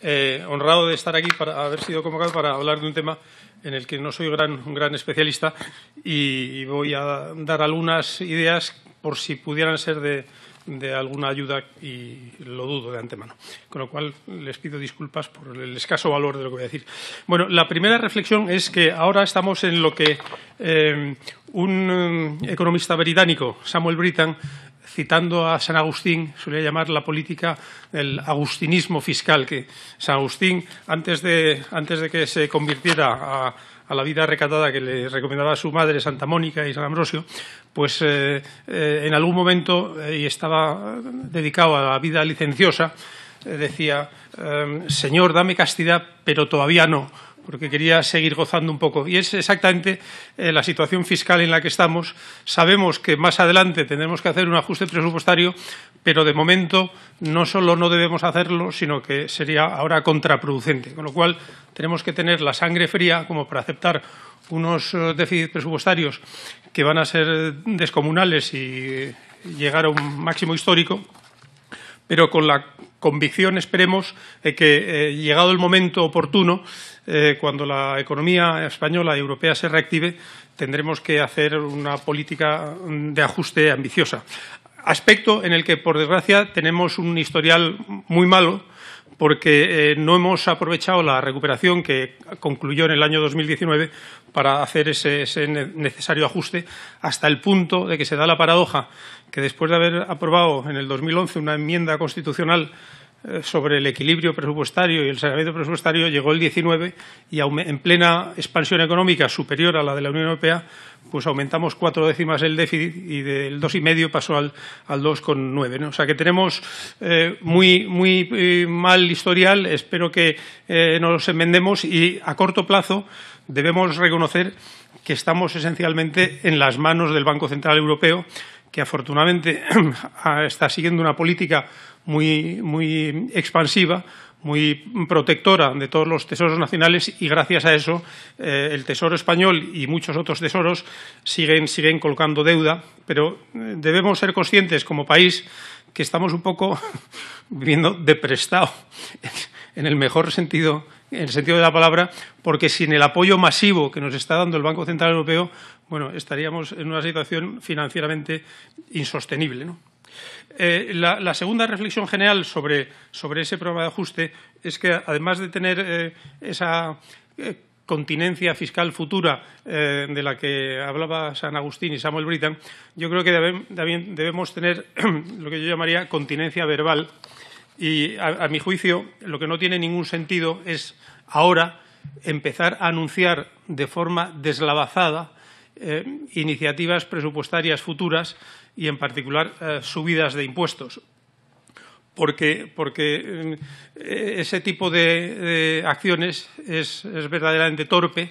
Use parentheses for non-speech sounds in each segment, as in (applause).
Eh, honrado de estar aquí para haber sido convocado para hablar de un tema en el que no soy gran, un gran especialista y, voy a dar algunas ideas por si pudieran ser de, alguna ayuda y lo dudo de antemano. Con lo cual les pido disculpas por el escaso valor de lo que voy a decir. Bueno, la primera reflexión es que ahora estamos en lo que eh, un eh, economista británico, Samuel Brittan, citando a San Agustín, suele llamar la política el agustinismo fiscal, que San Agustín, antes de, que se convirtiera a, la vida recatada que le recomendaba su madre, Santa Mónica y San Ambrosio, pues eh, eh, en algún momento, eh, y estaba dedicado a la vida licenciosa, decía, Señor, dame castidad, pero todavía no porque quería seguir gozando un poco. Y es exactamente eh, la situación fiscal en la que estamos. Sabemos que más adelante tendremos que hacer un ajuste presupuestario, pero de momento no solo no debemos hacerlo, sino que sería ahora contraproducente. Con lo cual, tenemos que tener la sangre fría como para aceptar unos eh, déficits presupuestarios que van a ser descomunales y eh, llegar a un máximo histórico pero con la convicción, esperemos, de que eh, llegado el momento oportuno, eh, cuando la economía española y europea se reactive, tendremos que hacer una política de ajuste ambiciosa. Aspecto en el que, por desgracia, tenemos un historial muy malo porque eh, no hemos aprovechado la recuperación que concluyó en el año 2019 para hacer ese, ese, necesario ajuste hasta el punto de que se da la paradoja que después de haber aprobado en el 2011 una enmienda constitucional eh, sobre el equilibrio presupuestario y el saneamiento presupuestario llegó el 19 y en plena expansión económica superior a la de la Unión Europea, pues aumentamos cuatro décimas el déficit y del 2,5 pasó al, 2,9. ¿no? O sea que tenemos eh, muy, eh, mal historial, espero que nos enmendemos y a corto plazo debemos reconocer que estamos esencialmente en las manos del Banco Central Europeo, que afortunadamente (clears throat) está siguiendo una política muy, muy expansiva, muy protectora de todos los tesoros nacionales y gracias a eso eh, el Tesoro español y muchos otros tesoros siguen, siguen colocando deuda, pero eh, debemos ser conscientes como país que estamos un poco (laughs) viviendo de en el mejor sentido, en el sentido de la palabra, porque sin el apoyo masivo que nos está dando el Banco Central Europeo, bueno, estaríamos en una situación financieramente insostenible, ¿no? Eh, la, segunda reflexión general sobre, sobre, ese programa de ajuste es que, además de tener eh, esa eh, continencia fiscal futura de la que hablaba San Agustín y Samuel Britan, yo creo que debemos tener (clears throat) lo que yo llamaría continencia verbal. Y, a, mi juicio, lo que no tiene ningún sentido es ahora empezar a anunciar de forma deslavazada iniciativas presupuestarias futuras y en particular eh, subidas de impuestos. Porque, eh, ese tipo de, acciones es, es, verdaderamente torpe,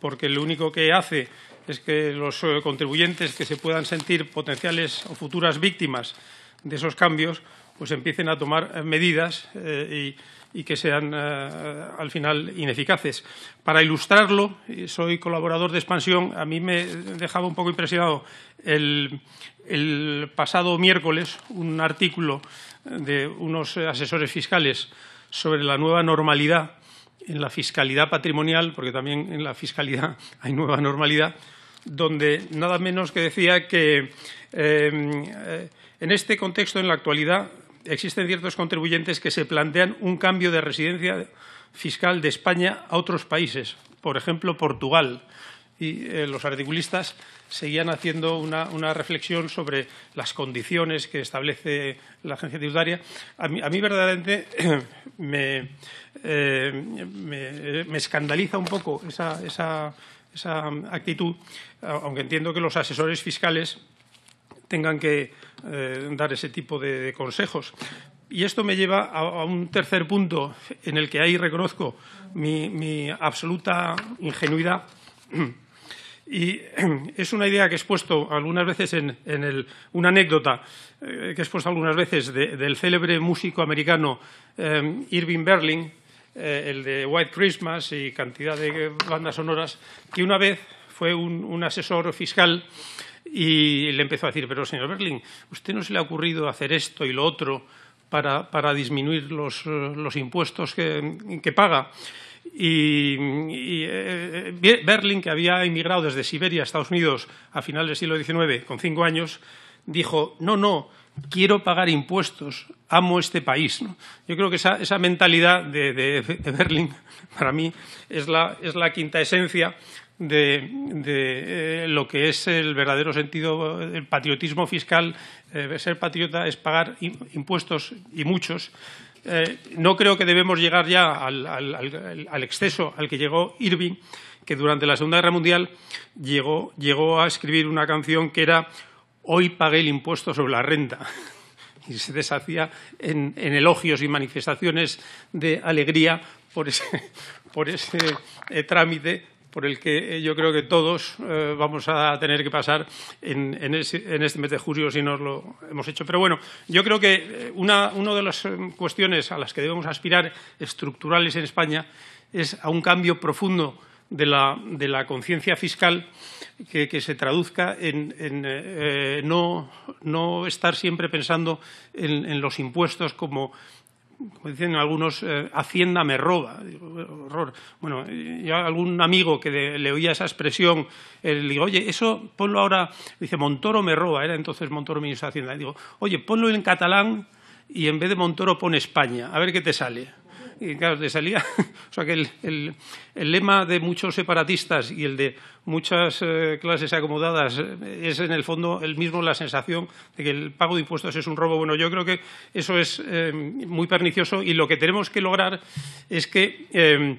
porque lo único que hace es que los eh, contribuyentes que se puedan sentir potenciales o futuras víctimas de esos cambios pues empiecen a tomar eh, medidas eh, y, que sean eh, al final ineficaces. Para ilustrarlo, soy colaborador de Expansión, a mí me dejaba un poco impresionado el, pasado miércoles un artículo de unos asesores fiscales sobre la nueva normalidad en la fiscalidad patrimonial, porque también en la fiscalidad hay nueva normalidad, donde nada menos que decía que en este contexto, en la actualidad, existen ciertos contribuyentes que se plantean un cambio de residencia fiscal de España a otros países, por ejemplo, Portugal. Y eh, los articulistas seguían haciendo una, reflexión sobre las condiciones que establece la agencia tributaria. A mí, verdaderamente (clears throat) eh, me, escandaliza un poco esa actitud, aunque entiendo que los asesores fiscales tengan que eh, dar ese tipo de, consejos. Y esto me lleva a, un tercer punto en el que ahí reconozco mi, absoluta ingenuidad. Y (clears throat) es una idea que he expuesto algunas veces en, una anécdota eh, que he expuesto algunas veces del célebre músico americano eh, Irving Berlin, el de White Christmas y cantidad de bandas sonoras, que una vez fue un asesor fiscal y le empezó a decir, pero señor Berling, ¿usted no se le ha ocurrido hacer esto y lo otro para, disminuir los, eh, impuestos que, paga? y, y eh, eh, que había emigrado desde Siberia a Estados Unidos a finales del siglo XIX, con cinco años, dijo, no, no, quiero pagar impuestos, amo este país. Yo creo que esa, esa mentalidad de, de, (laughs) para mí, es la, es la quinta esencia de, eh, lo que es el verdadero sentido del patriotismo fiscal. Eh, ser patriota es pagar impuestos y muchos. Eh, no creo que debemos llegar ya al, exceso al que llegó Irving, que durante la Segunda Guerra Mundial llegó, a escribir una canción que era Hoy pagué el impuesto sobre la renta (laughs) y se deshacía en, elogios y manifestaciones de alegría por ese, (laughs) trámite por el que eh, yo creo que todos eh, vamos a tener que pasar en, este mes de julio si no lo hemos hecho. Pero bueno, yo creo que eh, una, de las em, cuestiones a las que debemos aspirar estructurales en España es a un cambio profundo de la, conciencia fiscal que, se traduzca en, no, estar siempre pensando en los impuestos como como dicen algunos, eh, Hacienda me roba. Digo, Bueno, algún amigo que le oía esa expresión, él le digo, oye, eso ponlo ahora, dice, Montoro me roba, era entonces Montoro ministro de Hacienda. Le digo, oye, ponlo en catalán y en vez de Montoro pon España, a ver qué te sale. Y claro, de salida, (laughs) o sea que el, lema de muchos separatistas y el de muchas eh, clases acomodadas eh, es en el fondo el mismo la sensación de que el pago de impuestos es un robo. Bueno, yo creo que eso es eh, muy pernicioso y lo que tenemos que lograr es que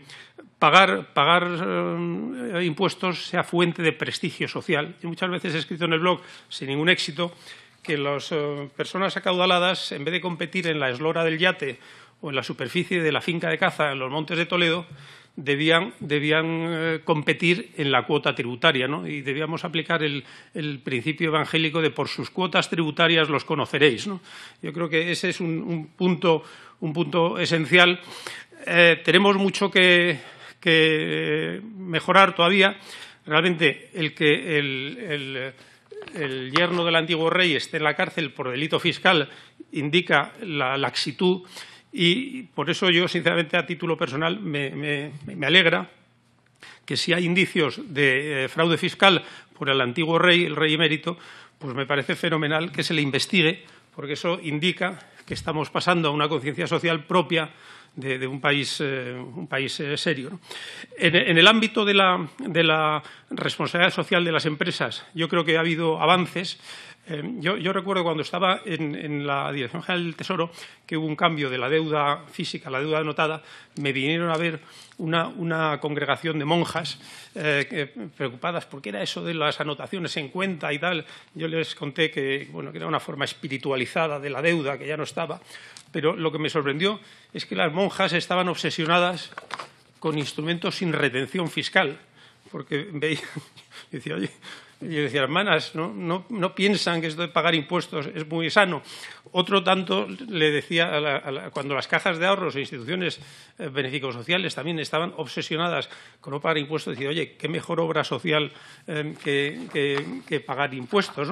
pagar, pagar impuestos sea fuente de prestigio social. Y muchas veces he escrito en el blog, sin ningún éxito, que las personas acaudaladas, en vez de competir en la eslora del yate o en la superficie de la finca de caza en los montes de Toledo, debían, eh, competir en la cuota tributaria y debíamos aplicar el, principio evangélico de por sus cuotas tributarias los conoceréis. Yo creo que ese es un, punto, esencial. Eh, tenemos mucho que, mejorar todavía. Realmente el que el yerno del antiguo rey esté en la cárcel por delito fiscal indica la laxitud y por eso yo, sinceramente, a título personal, me, alegra que si hay indicios de eh, fraude fiscal por el antiguo rey, el rey emérito, pues me parece fenomenal que se le investigue, porque eso indica que estamos pasando a una conciencia social propia de, un país, eh, un país eh, serio. En, el ámbito de la responsabilidad social de las empresas, yo creo que ha habido avances. Eh, yo, recuerdo cuando estaba en, la Dirección General del Tesoro que hubo un cambio de la deuda física a la deuda anotada. Me vinieron a ver una, congregación de monjas eh, preocupadas porque era eso de las anotaciones en cuenta y tal. Yo les conté que, bueno, que era una forma espiritualizada de la deuda que ya no estaba. Pero lo que me sorprendió es que las monjas estaban obsesionadas con instrumentos sin retención fiscal porque veía, (laughs) decía, oye, yo decía, hermanas, ¿no? piensan que esto de pagar impuestos es muy sano. Otro tanto le decía, cuando las cajas de ahorros e instituciones eh, benéficos sociales también estaban obsesionadas con no pagar impuestos, decía, oye, qué mejor obra social em, que, pagar impuestos.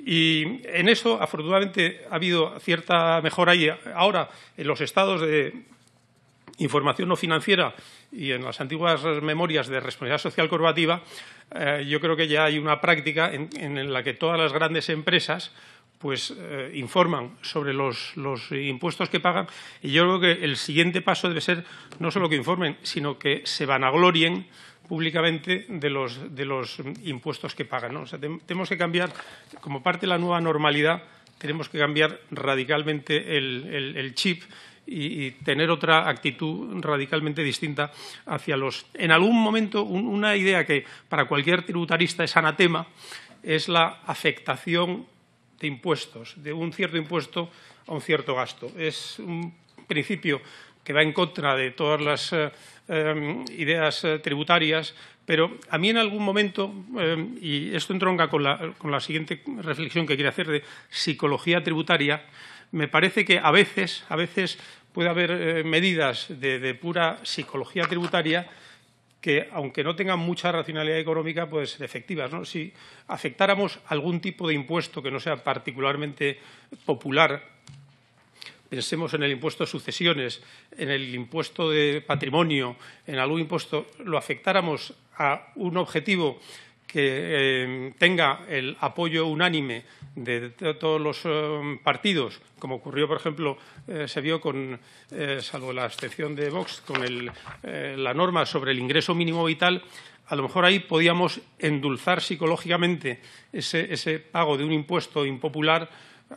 Y en eso, afortunadamente, ha habido cierta mejora ahora en los estados de información no financiera y en las antiguas memorias de responsabilidad social corporativa, eh, yo creo que ya hay una práctica en, la que todas las grandes empresas pues eh, informan sobre los, impuestos que pagan y yo creo que el siguiente paso debe ser no solo que informen, sino que se vanaglorien públicamente de los, de los impuestos que pagan. tenemos que cambiar, como parte de la nueva normalidad, tenemos que cambiar radicalmente el chip y, tener otra actitud radicalmente distinta hacia los. En algún momento, una idea que para cualquier tributarista es anatema es la afectación de impuestos, de un cierto impuesto a un cierto gasto. Es un principio que va en contra de todas las eh, eh, ideas eh, tributarias, pero a mí en algún momento, y esto entronca con la, con la siguiente reflexión que quiero hacer de psicología tributaria, me parece que a veces, a veces puede haber eh, medidas de, pura psicología tributaria que, aunque no tengan mucha racionalidad económica, pueden ser efectivas. ¿no? Si afectáramos algún tipo de impuesto que no sea particularmente popular, pensemos en el impuesto de sucesiones, en el impuesto de patrimonio, en algún impuesto, lo afectáramos a un objetivo que em, tenga el apoyo unánime de, todos los em, partidos, como ocurrió, por ejemplo, eh, se vio con, eh, salvo la excepción de Vox, con eh, la norma sobre el ingreso mínimo vital, a lo mejor ahí podíamos endulzar psicológicamente ese pago de un impuesto impopular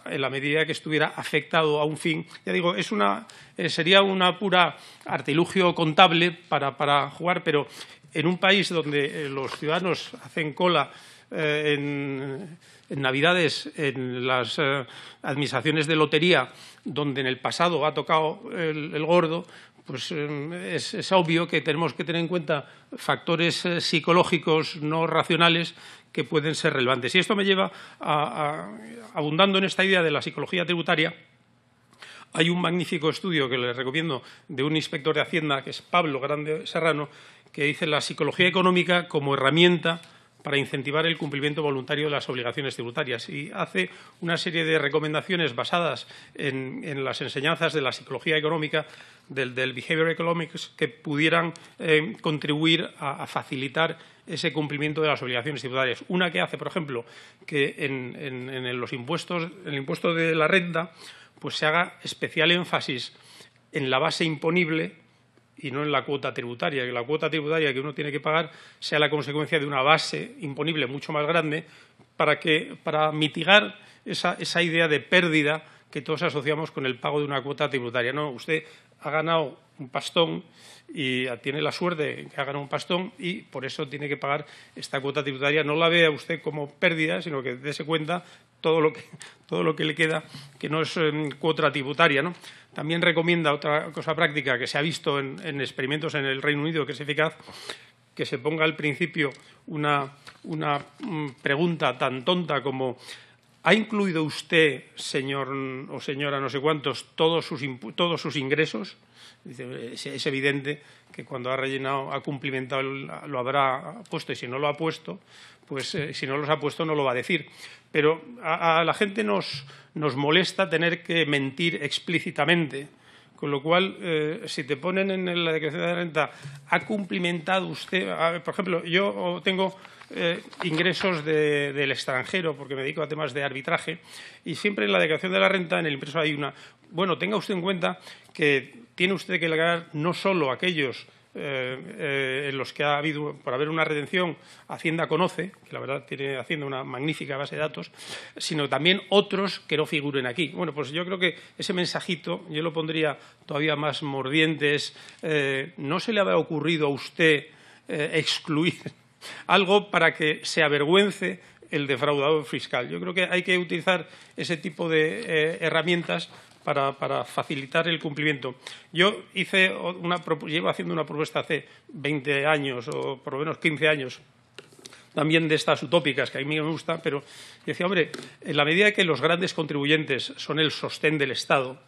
en la medida que estuviera afectado a un fin. Ya digo, es una, eh, sería una pura artilugio contable para, jugar, pero en un país donde eh, los ciudadanos hacen cola eh, en, Navidades, en las administraciones de lotería, donde en el pasado ha tocado el, gordo, pues es, obvio que tenemos que tener en cuenta factores psicológicos no racionales que pueden ser relevantes. Y esto me lleva a, abundando en esta idea de la psicología tributaria. Hay un magnífico estudio que les recomiendo de un inspector de Hacienda, que es Pablo Grande Serrano, que dice la psicología económica como herramienta para incentivar el cumplimiento voluntario de las obligaciones tributarias y hace una serie de recomendaciones basadas en, las enseñanzas de la psicología económica, del, behavior economics, que pudieran eh, contribuir a, facilitar ese cumplimiento de las obligaciones tributarias. Una que hace, por ejemplo, que en, los impuestos, el impuesto de la renta, pues se haga especial énfasis en la base imponible y no en la cuota tributaria, que la cuota tributaria que uno tiene que pagar sea la consecuencia de una base imponible mucho más grande para, que, para mitigar esa, esa idea de pérdida que todos asociamos con el pago de una cuota tributaria. No, usted ha ganado un pastón y tiene la suerte de que ha ganado un pastón y por eso tiene que pagar esta cuota tributaria. No la vea usted como pérdida, sino que dése cuenta todo lo que, (laughs) todo lo que le queda, que no es em, cuota tributaria. ¿no? También recomienda otra cosa práctica que se ha visto en, experimentos en el Reino Unido, que es eficaz, que se ponga al principio una, mm, pregunta tan tonta como ¿Ha incluido usted, señor o señora no sé cuántos, todos sus, todos sus ingresos? es, evidente que cuando ha rellenado, ha cumplimentado, lo habrá puesto y si no lo ha puesto, pues eh, si no los ha puesto no lo va a decir pero a, la gente nos, molesta tener que mentir explícitamente. Con lo cual, eh, si te ponen en la declaración de la renta, ¿ha cumplimentado usted? por ejemplo, yo tengo eh, ingresos del extranjero, porque me dedico a temas de arbitraje, y siempre en la declaración de la renta, en el impreso hay una. Bueno, tenga usted en cuenta que tiene usted que declarar no solo aquellos eh, eh, en los que ha habido, por haber una retención, Hacienda conoce, que la verdad tiene Hacienda una magnífica base de datos, sino también otros que no figuren aquí. Bueno, pues yo creo que ese mensajito yo lo pondría todavía más mordientes. Eh, ¿No se le había ocurrido a usted eh, excluir algo para que se avergüence el defraudador fiscal? Yo creo que hay que utilizar ese tipo de herramientas para, facilitar el cumplimiento. Yo hice una, llevo haciendo una propuesta hace 20 años o por lo menos 15 años también de estas utópicas, que a mí me gusta, pero decía, hombre, en la medida que los grandes contribuyentes son el sostén del Estado,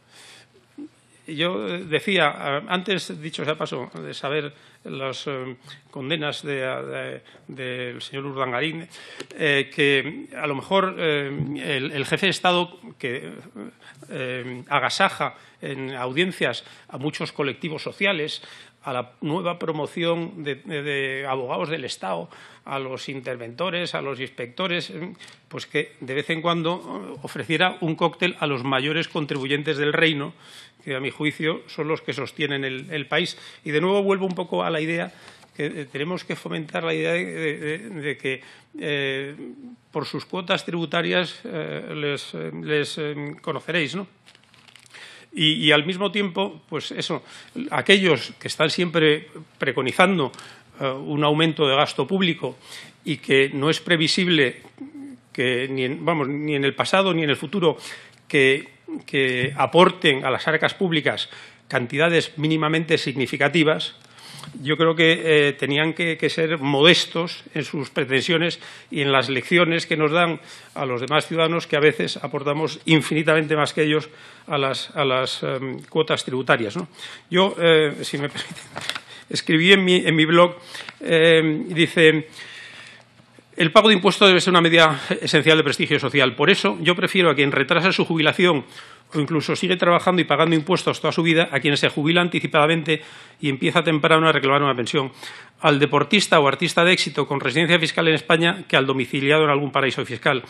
yo eh, decía, antes dicho sea paso, de saber las eh, condenas del señor Urdangarín, eh, que a lo mejor el, jefe de Estado que agasaja en audiencias a muchos colectivos sociales, a la nueva promoción de, abogados del Estado, a los interventores, a los inspectores, eh, pues que de vez en cuando eh, ofreciera un cóctel a los mayores contribuyentes del reino, que a mi juicio son los que sostienen el, país. Y de nuevo vuelvo un poco a la idea que eh, tenemos que fomentar la idea de, que por sus cuotas tributarias les, conoceréis, ¿no? Y, al mismo tiempo, pues eso, aquellos que están siempre preconizando eh, un aumento de gasto público y que no es previsible que ni en, vamos, ni en el pasado ni en el futuro que aporten a las arcas públicas cantidades mínimamente significativas, yo creo que eh, tenían que, ser modestos en sus pretensiones y en las lecciones que nos dan a los demás ciudadanos, que a veces aportamos infinitamente más que ellos a las, a las em, cuotas tributarias. Yo, eh, si me (laughs) permiten, escribí en mi, en mi blog, eh, dice... El pago de impuestos debe ser una medida esencial de prestigio social. Por eso, yo prefiero a quien retrasa su jubilación o incluso sigue trabajando y pagando impuestos toda su vida, a quienes se jubila anticipadamente y empieza temprano a reclamar una pensión, al deportista o artista de éxito con residencia fiscal en España que al domiciliado en algún paraíso fiscal,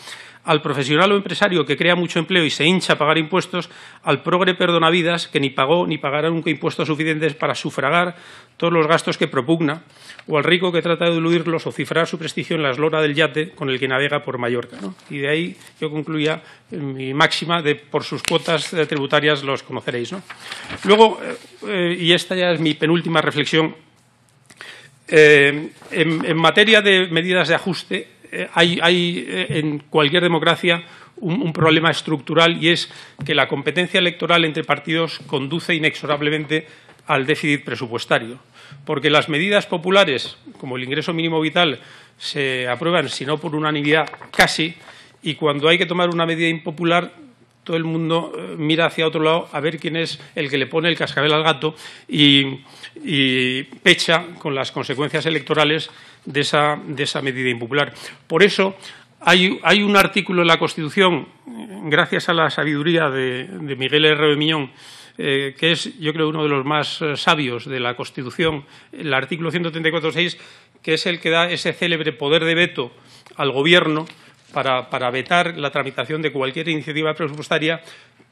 al profesional o empresario que crea mucho empleo y se hincha a pagar impuestos, al progre perdonavidas que ni pagó ni pagará nunca impuestos suficientes para sufragar todos los gastos que propugna, o al rico que trata de diluirlos o cifrar su prestigio en la eslora del yate con el que navega por Mallorca. Y de ahí yo concluía mi máxima de por sus cuotas eh, tributarias los conoceréis. ¿no? Luego, eh, eh, y esta ya es mi penúltima reflexión, en, materia de medidas de ajuste hay, en cualquier democracia un, un, problema estructural y es que la competencia electoral entre partidos conduce inexorablemente al déficit presupuestario. Porque las medidas populares, como el ingreso mínimo vital, se aprueban, si no por unanimidad, casi, y cuando hay que tomar una medida impopular todo el mundo eh, mira hacia otro lado a ver quién es el que le pone el cascabel al gato y, pecha con las consecuencias electorales de esa, medida impopular. Por eso, hay, un artículo en la Constitución, gracias a la sabiduría de, Miguel R. Miñón, eh, que es, yo creo, uno de los más eh, sabios de la Constitución, el artículo 134.6, que es el que da ese célebre poder de veto al Gobierno para, vetar la tramitación de cualquier iniciativa presupuestaria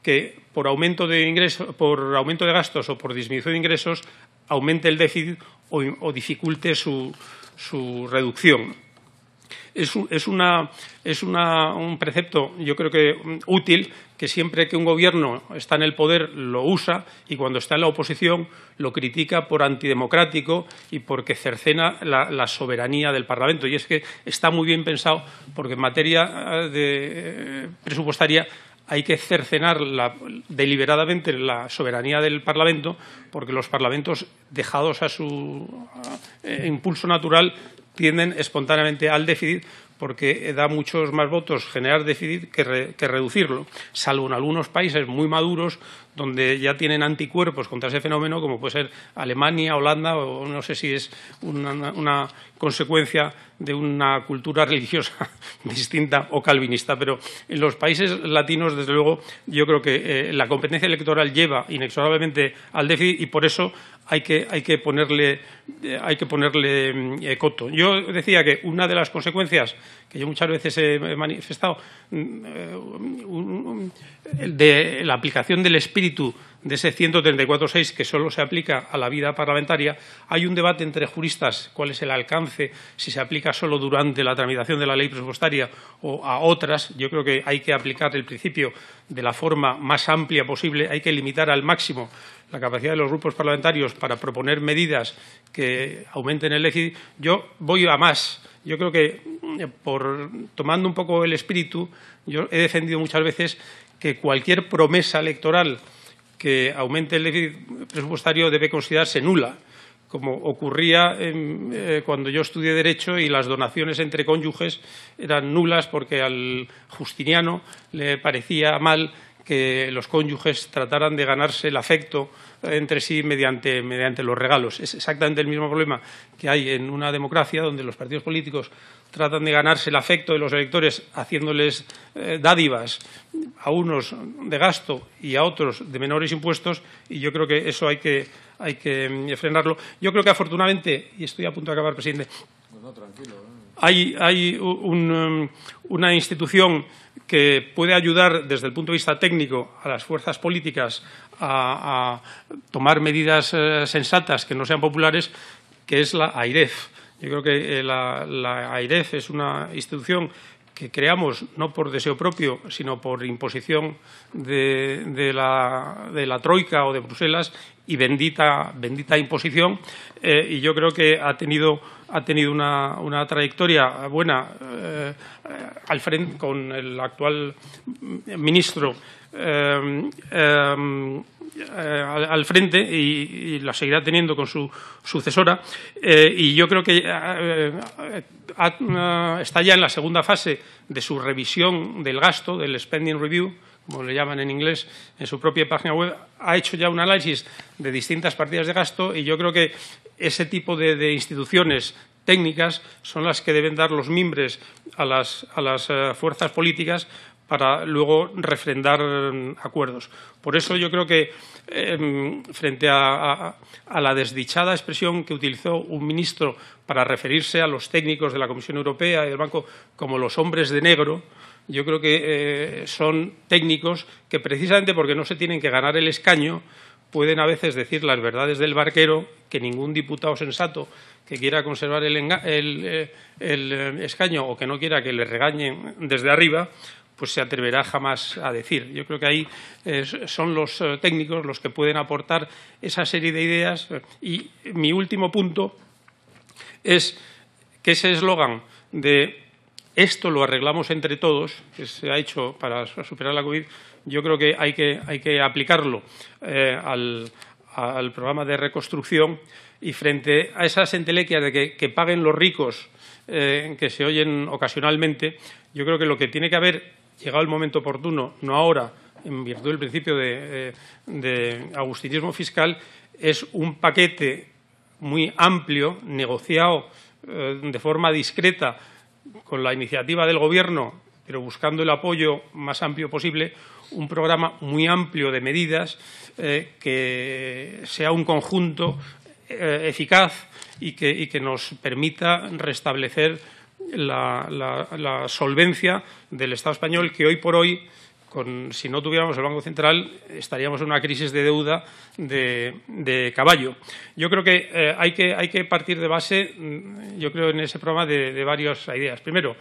que por aumento de por aumento de gastos o por disminución de ingresos aumente el déficit o, dificulte su, reducción. Es, un precepto, yo creo que mm, útil, que siempre que un gobierno está en el poder lo usa y cuando está en la oposición lo critica por antidemocrático y porque cercena la, soberanía del Parlamento. Y es que está muy bien pensado porque en materia eh, de, eh, presupuestaria hay que cercenar deliberadamente la soberanía del Parlamento porque los parlamentos, dejados a su eh, impulso natural, tienden espontáneamente al déficit porque da muchos más votos generar que, reducirlo, salvo en algunos países muy maduros donde ya tienen anticuerpos contra ese fenómeno, como puede ser Alemania, Holanda, o no sé si es una consecuencia de una cultura religiosa (laughs) distinta o calvinista. Pero en los países latinos, desde luego, yo creo que eh, la competencia electoral lleva inexorablemente al déficit y por eso hay que, ponerle, hay que ponerle eh, mm, eh, coto. Yo decía que una de las consecuencias que yo muchas veces he manifestado mm, de la aplicación del espíritu de ese 134.6 que solo se aplica a la vida parlamentaria, hay un debate entre juristas, cuál es el alcance, si se aplica solo durante la tramitación de la ley presupuestaria o a otras. Yo creo que hay que aplicar el principio de la forma más amplia posible, hay que limitar al máximo la capacidad de los grupos parlamentarios para proponer medidas que aumenten el déficit. Yo voy a más. Yo creo que, eh, por, tomando un poco el espíritu, yo he defendido muchas veces que cualquier promesa electoral que aumente el déficit presupuestario debe considerarse nula, como ocurría eh, cuando yo estudié Derecho y las donaciones entre cónyuges eran nulas porque al justiniano le parecía mal que los cónyuges trataran de ganarse el afecto entre sí mediante, mediante los regalos. Es exactamente el mismo problema que hay en una democracia donde los partidos políticos tratan de ganarse el afecto de los electores haciéndoles eh, dádivas a unos de gasto y a otros de menores impuestos y yo creo que eso hay que, hay que mm, frenarlo. Yo creo que afortunadamente, y estoy a punto de acabar, presidente. ¿eh? hay, um, una institución que puede ayudar desde el punto de vista técnico a las fuerzas políticas a, tomar medidas eh, sensatas que no sean populares, que es la AIREF. Yo creo que eh, la, AIREF es una institución que creamos no por deseo propio, sino por imposición de, la, Troika o de Bruselas y bendita, imposición. Eh, y yo creo que ha tenido ha tenido una, una trayectoria buena eh, al frente con el actual ministro eh, eh, al, frente y, la seguirá teniendo con su sucesora. y yo creo que está ya en la segunda fase de su revisión del gasto, del spending review, como le llaman en inglés, en su propia página web, ha hecho ya un análisis de distintas partidas de gasto y yo creo que ese tipo de, instituciones técnicas son las que deben dar los mimbres a las, a las eh, fuerzas políticas para luego refrendar mm, acuerdos. Por eso yo creo que, em, frente a, la desdichada expresión que utilizó un ministro para referirse a los técnicos de la Comisión Europea y del Banco como los hombres de negro, yo creo que eh, son técnicos que precisamente porque no se tienen que ganar el escaño, pueden a veces decir las verdades del barquero que ningún diputado sensato que quiera conservar el, el, eh, eh, escaño o que no quiera que le regañen desde arriba, pues se atreverá jamás a decir. Yo creo que ahí son los técnicos los que pueden aportar esa serie de ideas. Y mi último punto es que ese eslogan de esto lo arreglamos entre todos, que se ha hecho para superar la COVID, yo creo que hay que, hay que aplicarlo eh, al, programa de reconstrucción y frente a esas entelequias de que, paguen los ricos eh, que se oyen ocasionalmente, yo creo que lo que tiene que haber, llegado el momento oportuno, no ahora, en virtud del principio de, eh, de agustinismo fiscal, es un paquete muy amplio, negociado de forma discreta con la iniciativa del Gobierno, pero buscando el apoyo más amplio posible, un programa muy amplio de medidas eh, que sea un conjunto eh, eficaz y que, nos permita restablecer la solvencia del Estado español que hoy por hoy con, si no tuviéramos el Banco Central, estaríamos en una crisis de deuda de, caballo. Yo creo que, eh, hay que hay que partir de base, mm, yo creo, en ese programa de, varias ideas. Primero,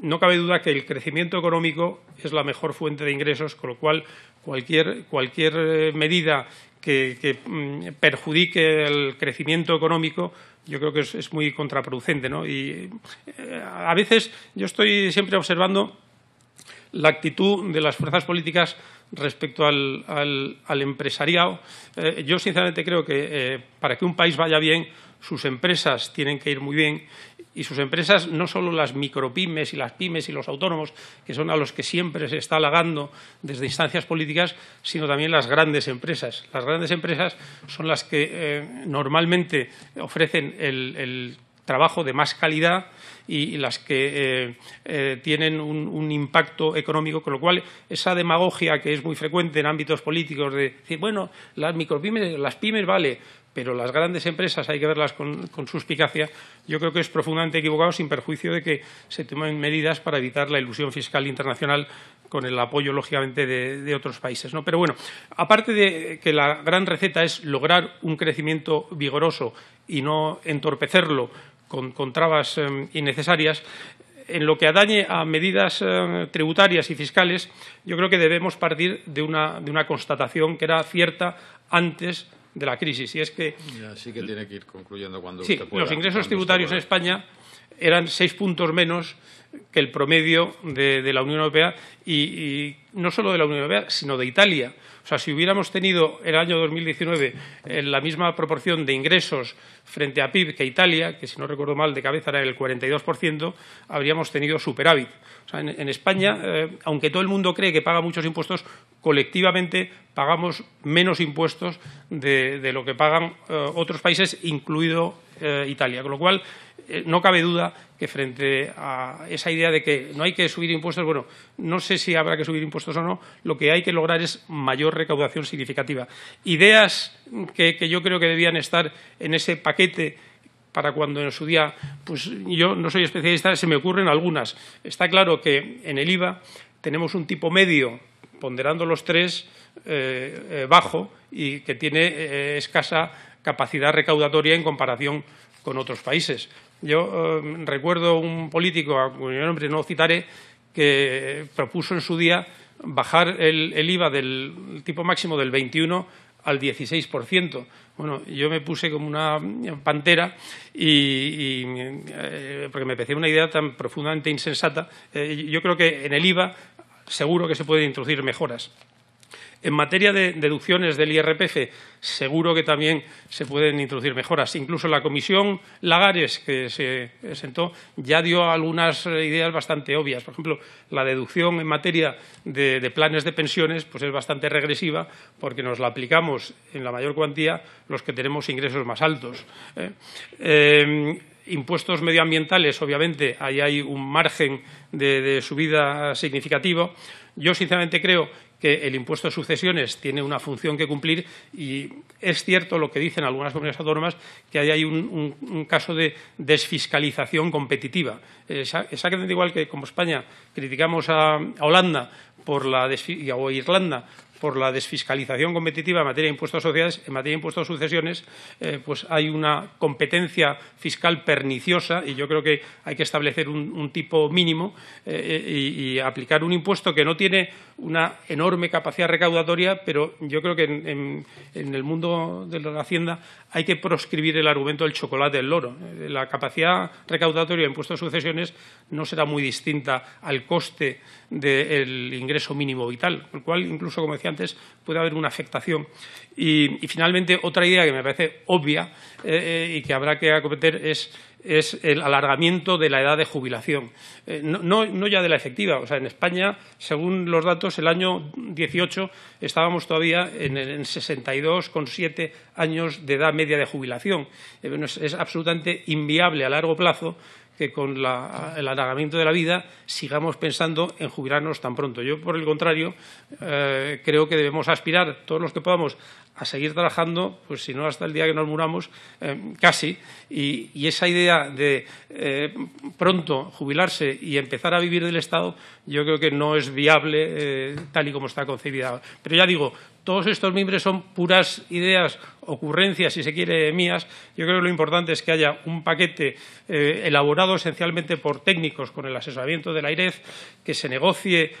no cabe duda que el crecimiento económico es la mejor fuente de ingresos, con lo cual cualquier, cualquier eh, medida que, mm, perjudique el crecimiento económico, yo creo que es, muy contraproducente. Y eh, a veces yo estoy siempre observando la actitud de las fuerzas políticas respecto al, empresariado. Eh, yo, sinceramente, creo que eh, para que un país vaya bien, sus empresas tienen que ir muy bien y sus empresas, no solo las micropymes y las pymes y los autónomos, que son a los que siempre se está halagando desde instancias políticas, sino también las grandes empresas. Las grandes empresas son las que eh, normalmente ofrecen el trabajo de más calidad y las que eh, eh, tienen un, impacto económico, con lo cual esa demagogia que es muy frecuente en ámbitos políticos de decir, bueno, las micropymes, las pymes vale, pero las grandes empresas hay que verlas con, con suspicacia, yo creo que es profundamente equivocado sin perjuicio de que se tomen medidas para evitar la ilusión fiscal internacional con el apoyo, lógicamente, de, otros países. Pero bueno, aparte de que la gran receta es lograr un crecimiento vigoroso y no entorpecerlo con, trabas em, innecesarias. En lo que adañe a medidas em, tributarias y fiscales, yo creo que debemos partir de una, de una constatación que era cierta antes de la crisis. Y es que. tiene que ir concluyendo cuando. usted pueda, los ingresos tributarios en España eran seis puntos menos que el promedio de, la Unión Europea y, no solo de la Unión Europea, sino de Italia. O sea, si hubiéramos tenido el año 2019 en eh, la misma proporción de ingresos frente a PIB que Italia, que si no recuerdo mal de cabeza era el 42%, habríamos tenido superávit. O sea, en, España, eh, aunque todo el mundo cree que paga muchos impuestos, colectivamente pagamos menos impuestos de, lo que pagan eh, otros países, incluido eh, Italia. Con lo cual, eh, no cabe duda que frente a esa idea de que no hay que subir impuestos, bueno, no sé si habrá que subir impuestos o no, lo que hay que lograr es mayor recaudación significativa. Ideas que, que yo creo que debían estar en ese paquete para cuando en su día, pues yo no soy especialista, se me ocurren algunas. Está claro que en el IVA tenemos un tipo medio ponderando los tres eh, eh, bajo y que tiene eh, escasa capacidad recaudatoria en comparación con otros países. Yo recuerdo un político, a cuyo nombre no citaré, que propuso en su día bajar el, IVA del tipo máximo del 21 al 16%. Bueno, yo me puse como una pantera y, porque me parecía una idea tan profundamente insensata. yo creo que en el IVA seguro que se pueden introducir mejoras. En materia de deducciones del IRPF, seguro que también se pueden introducir mejoras. Incluso la comisión Lagares, que se sentó, ya dio algunas ideas bastante obvias. Por ejemplo, la deducción en materia de, planes de pensiones pues es bastante regresiva porque nos la aplicamos en la mayor cuantía los que tenemos ingresos más altos. ¿eh? eh Impuestos medioambientales, obviamente, ahí hay un margen de, subida significativo. Yo, sinceramente, creo que el impuesto de sucesiones tiene una función que cumplir y es cierto lo que dicen algunas comunidades autónomas, que ahí hay un, caso de desfiscalización competitiva. Exactamente igual que como España criticamos a, Holanda por la, o a Irlanda por la desfiscalización competitiva en materia de impuestos a sociedades, en materia de impuestos a sucesiones, eh, pues hay una competencia fiscal perniciosa y yo creo que hay que establecer un, tipo mínimo eh, eh, y, aplicar un impuesto que no tiene una enorme capacidad recaudatoria, pero yo creo que en, el mundo de la hacienda hay que proscribir el argumento del chocolate del loro. La capacidad recaudatoria de impuestos a sucesiones no será muy distinta al coste del ingreso mínimo vital, el cual incluso, como decía antes puede haber una afectación. Y, finalmente, otra idea que me parece obvia eh, eh, y que habrá que acometer es el alargamiento de la edad de jubilación, eh, no, ya de la efectiva. O sea, en España, según los datos, el año 18 estábamos todavía en, en 62,7 años de edad media de jubilación. es absolutamente inviable a largo plazo que con el alargamiento de la vida sigamos pensando en jubilarnos tan pronto. Yo, por el contrario, eh, creo que debemos aspirar, todos los que podamos, a seguir trabajando, pues si no hasta el día que nos muramos, eh, casi, y, esa idea de eh, pronto jubilarse y empezar a vivir del Estado, yo creo que no es viable eh, tal y como está concebida. Pero ya digo, todos estos miembros son puras ideas, ocurrencias, si se quiere, mías. Yo creo que lo importante es que haya un paquete elaborado esencialmente por técnicos con el asesoramiento de la e que se negocie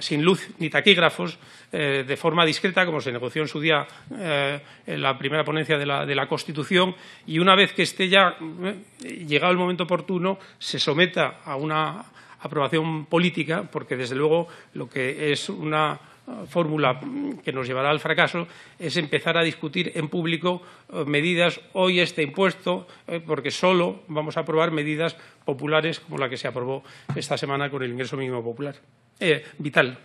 sin luz ni taquígrafos, eh, de forma discreta, como se negoció en su día eh, en la primera ponencia de la, Constitución, y una vez que esté ya eh, llegado el momento oportuno, se someta a una aprobación política, porque desde luego lo que es una fórmula que nos llevará al fracaso es empezar a discutir en público eh, medidas, hoy este impuesto, eh, porque solo vamos a aprobar medidas populares como la que se aprobó esta semana con el ingreso mínimo popular, eh, vital.